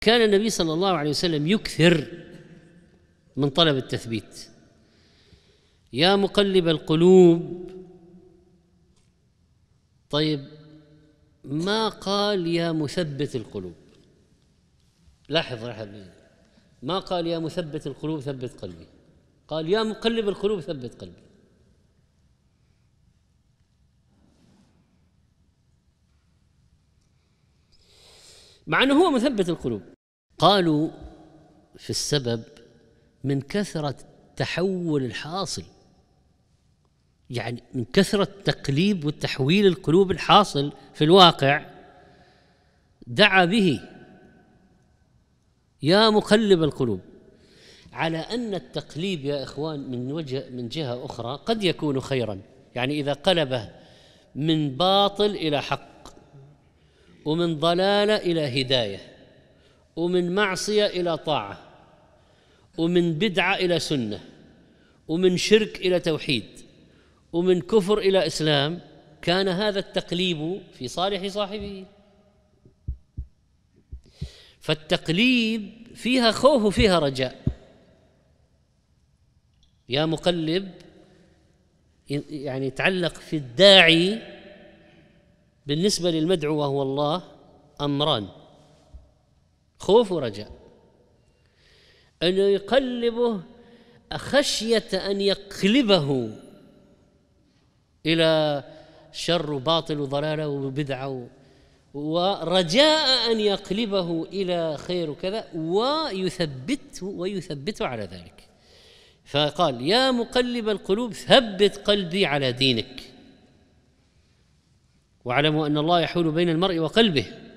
كان النبي صلى الله عليه وسلم يكثر من طلب التثبيت يا مقلب القلوب طيب ما قال يا مثبت القلوب لاحظ لاحظ ما قال يا مثبت القلوب ثبت قلبي قال يا مقلب القلوب ثبت قلبي مع أنه هو مثبت القلوب قالوا في السبب من كثرة التحول الحاصل يعني من كثرة تقليب والتحويل القلوب الحاصل في الواقع دعا به يا مقلب القلوب على أن التقليب يا إخوان من وجه من جهة أخرى قد يكون خيرا يعني إذا قلبه من باطل إلى حق ومن ضلاله الى هدايه ومن معصيه الى طاعه ومن بدعه الى سنه ومن شرك الى توحيد ومن كفر الى اسلام كان هذا التقليب في صالح صاحبه فالتقليب فيها خوف وفيها رجاء يا مقلب يعني تعلق في الداعي بالنسبة للمدعو وهو الله أمران خوف ورجاء أنه يقلبه خشية أن يقلبه إلى شر وباطل وضلالة وبدعة ورجاء أن يقلبه إلى خير وكذا ويثبته ويثبته على ذلك فقال يا مقلب القلوب ثبت قلبي على دينك واعلموا ان الله يحول بين المرء وقلبه